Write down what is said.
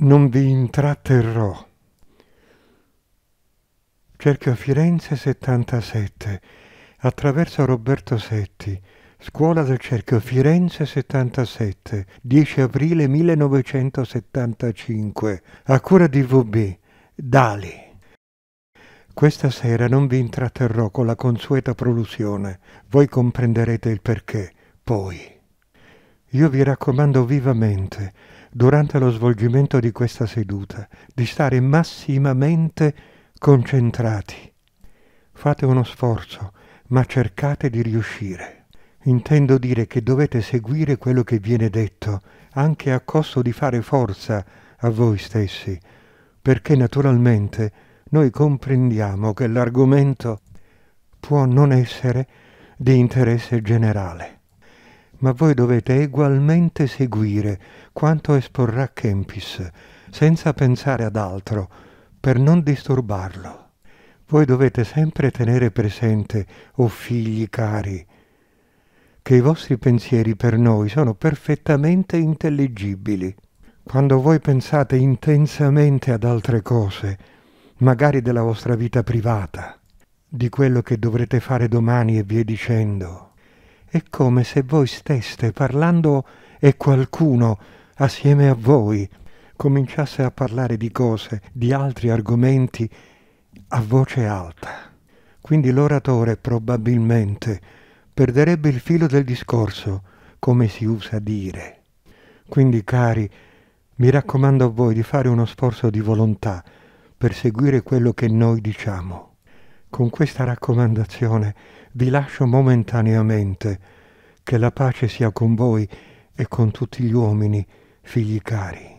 non vi intratterrò. Cerchio Firenze 77, attraverso Roberto Setti, Scuola del Cerchio Firenze 77, 10 aprile 1975, a cura di VB, Dali. Questa sera non vi intratterrò con la consueta prolusione, voi comprenderete il perché, poi. Io vi raccomando vivamente, durante lo svolgimento di questa seduta, di stare massimamente concentrati. Fate uno sforzo, ma cercate di riuscire. Intendo dire che dovete seguire quello che viene detto, anche a costo di fare forza a voi stessi, perché naturalmente noi comprendiamo che l'argomento può non essere di interesse generale ma voi dovete egualmente seguire quanto esporrà Kempis, senza pensare ad altro, per non disturbarlo. Voi dovete sempre tenere presente, o oh figli cari, che i vostri pensieri per noi sono perfettamente intelligibili. Quando voi pensate intensamente ad altre cose, magari della vostra vita privata, di quello che dovrete fare domani e via dicendo, è come se voi steste parlando e qualcuno, assieme a voi, cominciasse a parlare di cose, di altri argomenti, a voce alta. Quindi l'oratore probabilmente perderebbe il filo del discorso, come si usa dire. Quindi, cari, mi raccomando a voi di fare uno sforzo di volontà per seguire quello che noi diciamo. Con questa raccomandazione vi lascio momentaneamente che la pace sia con voi e con tutti gli uomini, figli cari.